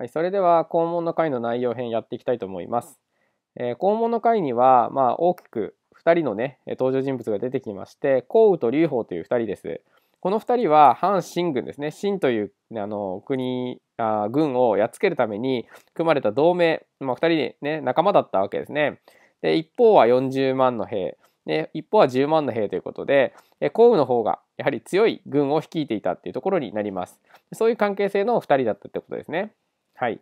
はい、それでは肛門の会の内容編やっていきたいと思います。えー、肛門の会には、まあ、大きく2人のね登場人物が出てきまして幸雨と劉邦という2人です。この2人は反秦軍ですね秦というあの国あ軍をやっつけるために組まれた同盟、まあ、2人で、ね、仲間だったわけですね。で一方は40万の兵で一方は10万の兵ということで降雨の方がやはり強い軍を率いていたっていうところになります。そういう関係性の2人だったってことですね。はい。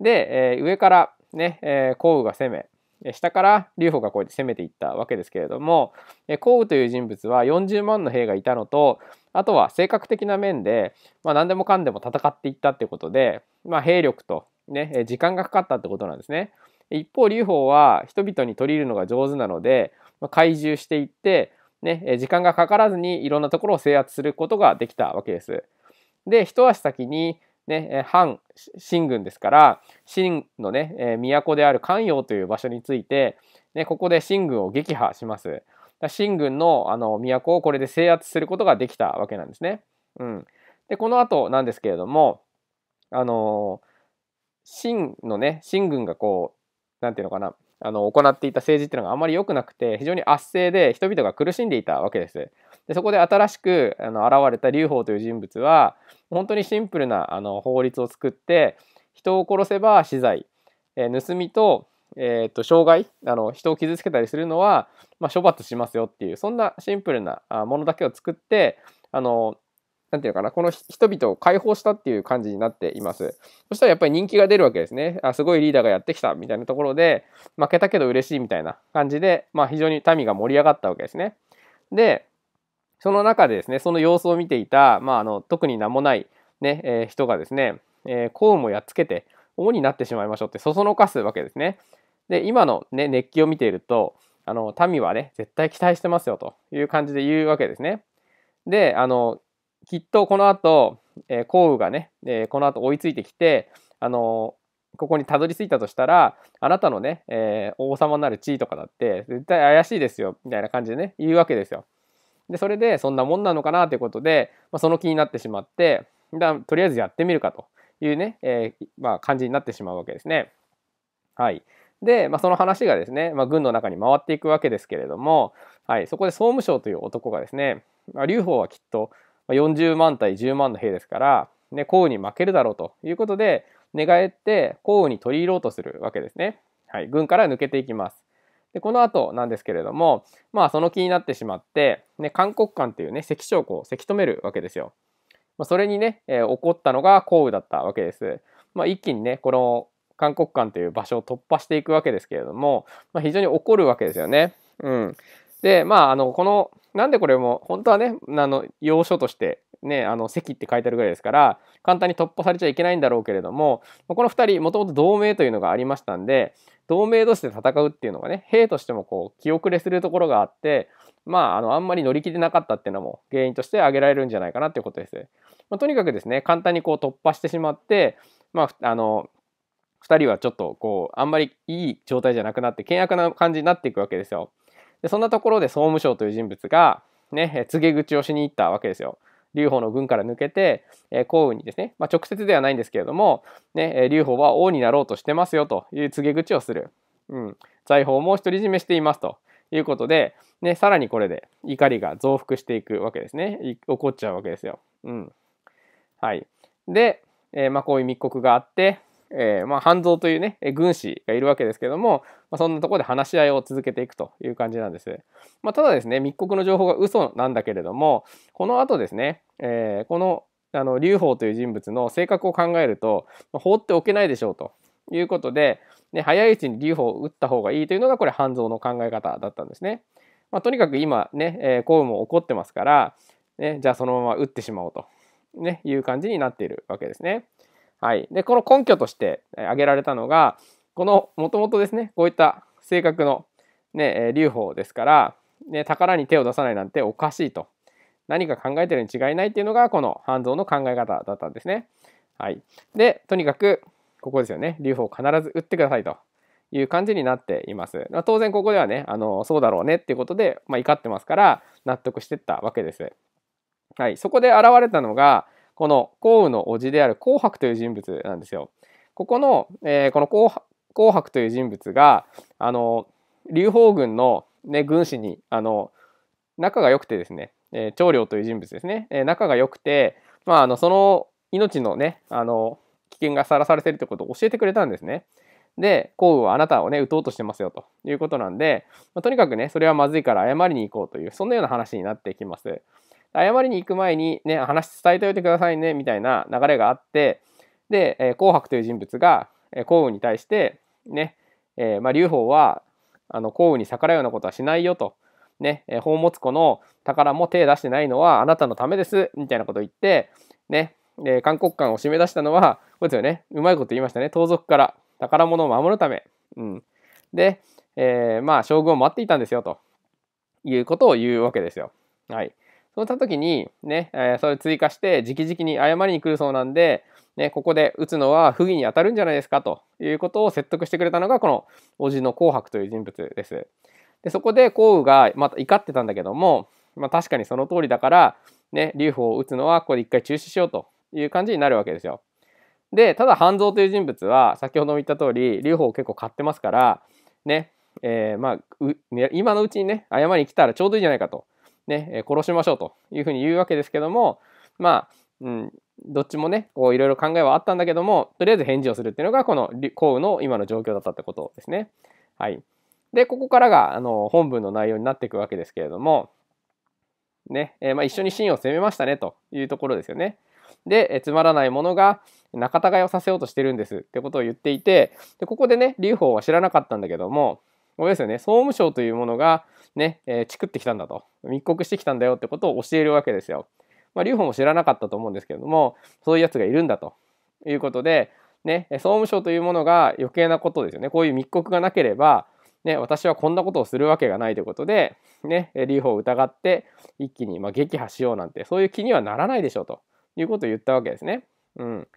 で、えー、上からね、えー、降雨が攻め、下から劉邦がこうやって攻めていったわけですけれども項羽という人物は40万の兵がいたのとあとは性格的な面で、まあ、何でもかんでも戦っていったってことで、まあ、兵力と、ね、時間がかかったってことなんですね。一方劉邦は人々に取り入るのが上手なので、まあ、懐柔していって、ね、時間がかからずにいろんなところを制圧することができたわけです。で一足先にね、反秦軍ですから、秦のね、えー、都である関陽という場所について、ね、ここで秦軍を撃破します。新軍のあの都をこれで制圧することができたわけなんですね。うん、でこの後なんですけれども、あの秦のね秦軍がこう何て言うのかなあの、行っていた政治っていうのがあまり良くなくて、非常に圧政で人々が苦しんでいたわけです。でそこで新しくあの現れた劉邦という人物は、本当にシンプルなあの法律を作って、人を殺せば死罪、えー、盗みと、えー、っと、障害、あの、人を傷つけたりするのは、まあ、処罰しますよっていう、そんなシンプルなものだけを作って、あの、なんていうかな、この人々を解放したっていう感じになっています。そしたらやっぱり人気が出るわけですね。あ、すごいリーダーがやってきたみたいなところで、負けたけど嬉しいみたいな感じで、まあ非常に民が盛り上がったわけですね。で、その中でですね、その様子を見ていた、まああの、特に名もないね、えー、人がですね、えー、公務をやっつけて、王になってしまいましょうってそそのかすわけですね。で、今のね、熱気を見ていると、あの、民はね、絶対期待してますよという感じで言うわけですね。で、あの、きっとこの後、えー、降雨がね、えー、この後追いついてきて、あのー、ここにたどり着いたとしたら、あなたのね、えー、王様になる地位とかだって、絶対怪しいですよ、みたいな感じでね、言うわけですよ。で、それで、そんなもんなのかなということで、まあ、その気になってしまって、だとりあえずやってみるかというね、えー、まあ、感じになってしまうわけですね。はい。で、まあ、その話がですね、まあ、軍の中に回っていくわけですけれども、はい、そこで総務省という男がですね、まあ、劉邦はきっと40万対10万の兵ですから、ね、降雨に負けるだろうということで、寝返って降雨に取り入ろうとするわけですね。はい、軍から抜けていきます。で、この後なんですけれども、まあその気になってしまって、ね、韓国艦っていうね、関将校をせき止めるわけですよ。まあ、それにね、えー、怒ったのが降雨だったわけです。まあ一気にね、この韓国艦という場所を突破していくわけですけれども、まあ非常に怒るわけですよね。うん。で、まああの、このなんでこれも、本当はね、あの、要所として、ね、あの、席って書いてあるぐらいですから、簡単に突破されちゃいけないんだろうけれども、この二人、もともと同盟というのがありましたんで、同盟同士で戦うっていうのがね、兵としてもこう、気遅れするところがあって、まあ、あの、あんまり乗り気でなかったっていうのも原因として挙げられるんじゃないかなっていうことです。まあ、とにかくですね、簡単にこう突破してしまって、まあ、あの、2人はちょっとこうあんまりいい状態じゃなくなって険悪な感じになっていくわけですよ。でそんなところで総務省という人物が、ね、告げ口をしに行ったわけですよ。劉邦の軍から抜けて、えー、幸運にですね、まあ、直接ではないんですけれども、ね、劉邦は王になろうとしてますよという告げ口をする。うん。財宝も独り占めしていますということで、ね、さらにこれで怒りが増幅していくわけですね。怒っちゃうわけですよ。うん。はい。で、えー、まあこういう密告があって、えー、まあ、半蔵というね、軍師がいるわけですけども、まあ、そんなところで話し合いを続けていくという感じなんです。まあ、ただですね、密告の情報が嘘なんだけれども、この後ですね、えー、この、あの、劉邦という人物の性格を考えると、まあ、放っておけないでしょうということで、ね、早いうちに劉邦を打った方がいいというのが、これ、半蔵の考え方だったんですね。まあ、とにかく今ね、えー、公務も起こってますから、ね、じゃあそのまま打ってしまおうと、ね、いう感じになっているわけですね。はい。で、この根拠として挙げられたのが、この、もともとですね、こういった性格のね、流法ですから、ね、宝に手を出さないなんておかしいと。何か考えてるに違いないっていうのが、この半蔵の考え方だったんですね。はい。で、とにかく、ここですよね。流法を必ず打ってくださいという感じになっています。まあ、当然ここではね、あの、そうだろうねっていうことで、まあ、怒ってますから、納得してったわけです。はい。そこで現れたのが、この項羽の叔父である紅白という人物なんですよ。ここの、えー、この紅白という人物が、あの、劉邦軍の、ね、軍師に、あの、仲が良くてですね、えー、長領という人物ですね、えー、仲が良くて、まあ、あの、その命のね、あの、危険がさらされてるってことを教えてくれたんですね。で、幸運はあなたをね、撃とうとしてますよということなんで、まあ、とにかくね、それはまずいから謝りに行こうという、そんなような話になってきます。謝りに行く前にね、話伝えておいてくださいね、みたいな流れがあって、で、えー、紅白という人物が、えー、幸運に対して、ね、えー、まあ、劉邦は、あの、幸運に逆らうようなことはしないよと、ね、えー、宝物庫の宝も手出してないのはあなたのためです、みたいなことを言って、ね、えー、韓国官を締め出したのは、こいつよね、うまいこと言いましたね、盗賊から宝物を守るため。うん。で、えー、まあ、将軍を待っていたんですよ、ということを言うわけですよ。はい。そうした時に、ね、えー、それ追加して、直々に謝りに来るそうなんで、ね、ここで打つのは不義に当たるんじゃないですかということを説得してくれたのが、この、叔父の紅白という人物です。で、そこで幸雨が、また怒ってたんだけども、まあ、確かにその通りだから、ね、劉邦を打つのはここで一回中止しようという感じになるわけですよ。で、ただ半蔵という人物は、先ほども言った通り、劉邦を結構買ってますから、ね、えー、まあ、今のうちにね、謝りに来たらちょうどいいじゃないかと。ね、殺しましょうというふうに言うわけですけども、まあ、うん、どっちもね、こういろいろ考えはあったんだけども、とりあえず返事をするっていうのが、この幸雨の今の状況だったってことですね。はい。で、ここからが、あの、本文の内容になっていくわけですけれども、ね、えー、まあ、一緒に真を攻めましたねというところですよね。で、えつまらないものが仲違いをさせようとしてるんですってことを言っていて、でここでね、劉邦は知らなかったんだけども、これですよね。総務省というものが、ね、えー、チクってきたんだと。密告してきたんだよってことを教えるわけですよ。まあ、留保も知らなかったと思うんですけれども、そういうやつがいるんだということで、ね、総務省というものが余計なことですよね。こういう密告がなければ、ね、私はこんなことをするわけがないということで、ね、りほを疑って一気にまあ撃破しようなんて、そういう気にはならないでしょうということを言ったわけですね。うん。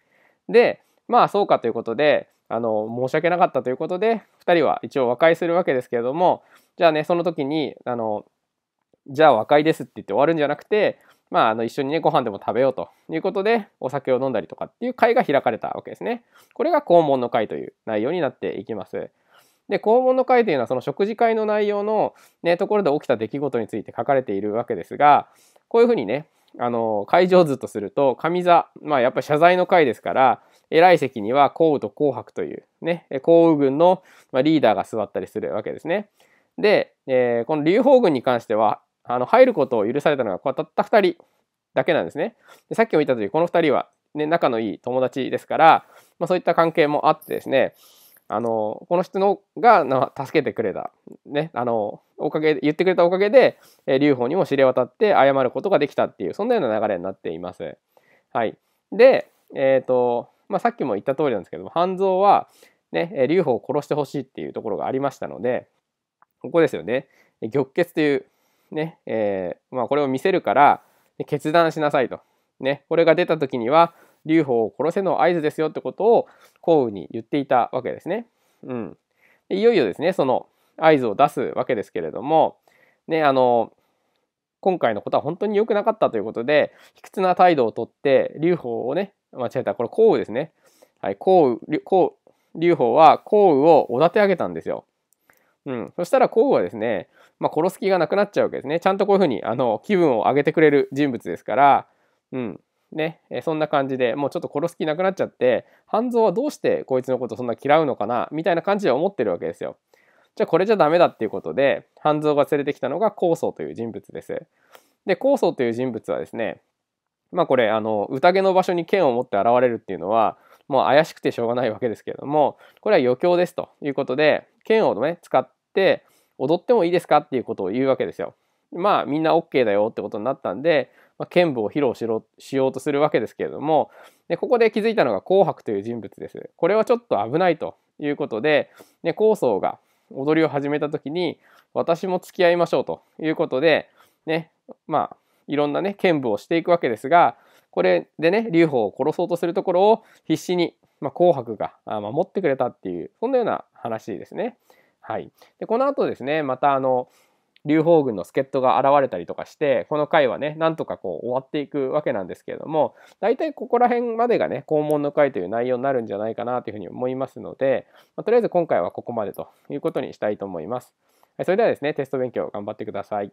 で、まあそうかということで、あの申し訳なかったということで2人は一応和解するわけですけれどもじゃあねその時にあのじゃあ和解ですって言って終わるんじゃなくてまあ、あの一緒にねご飯でも食べようということでお酒を飲んだりとかっていう会が開かれたわけですね。これが肛門の会という内容になっていきます。で肛門の会というのはその食事会の内容の、ね、ところで起きた出来事について書かれているわけですがこういうふうにねあの会場図とすると上座まあやっぱり謝罪の会ですから偉い席には皇羽と紅白というね、皇羽軍のリーダーが座ったりするわけですね。で、えー、この劉邦軍に関しては、あの、入ることを許されたのが、こたった2人だけなんですね。でさっきも言った通り、この2人は、ね、仲のいい友達ですから、まあ、そういった関係もあってですね、あの、この人のが助けてくれた、ね、あの、おかげで、言ってくれたおかげで、えー、劉邦にも知れ渡って謝ることができたっていう、そんなような流れになっています。はい。で、えっ、ー、と、まあ、さっきも言った通りなんですけども半蔵はね劉邦を殺してほしいっていうところがありましたのでここですよね玉血というね、えー、まあ、これを見せるから決断しなさいと。ね、これが出た時には劉邦を殺せの合図ですよってことを項羽に言っていたわけですね。うん、いよいよですねその合図を出すわけですけれども、ね、あの今回のことは本当に良くなかったということで卑屈な態度をとって劉邦をね間違えた。これ、項羽ですね。はい、項羽、項羽、劉邦は降雨をおだて上げたんですよ。うん。そしたら項羽はですね、まあ、殺す気がなくなっちゃうわけですね。ちゃんとこういうふうに、あの、気分を上げてくれる人物ですから、うん。ね、えそんな感じでもうちょっと殺す気なくなっちゃって半蔵はどうしてこいつのことそんな嫌うのかなみたいな感じで思ってるわけですよ。じゃあこれじゃダメだっていうことで半蔵が連れてきたのが高僧という人物です。で高僧という人物はですねまあこれ、あの、宴の場所に剣を持って現れるっていうのは、もう怪しくてしょうがないわけですけれども、これは余興ですということで、剣をね、使って踊ってもいいですかっていうことを言うわけですよ。まあみんな OK だよってことになったんで、まあ、剣舞を披露しろしようとするわけですけれどもでここで気づいたのが紅白という人物です。これはちょっと危ないということで、ね、高僧が踊りを始めた時に私も付き合いましょうということで、ね、まあいろんなね剣舞をしていくわけですがこれでね劉邦を殺そうとするところを必死に、まあ、紅白が守ってくれたっていうそんなような話ですね。はい、でこの後ですねまたあの劉邦軍の助っ人が現れたりとかしてこの回はねなんとかこう終わっていくわけなんですけれども大体ここら辺までがね拷門の回という内容になるんじゃないかなというふうに思いますので、まあ、とりあえず今回はここまでということにしたいと思います。それではですねテスト勉強頑張ってください。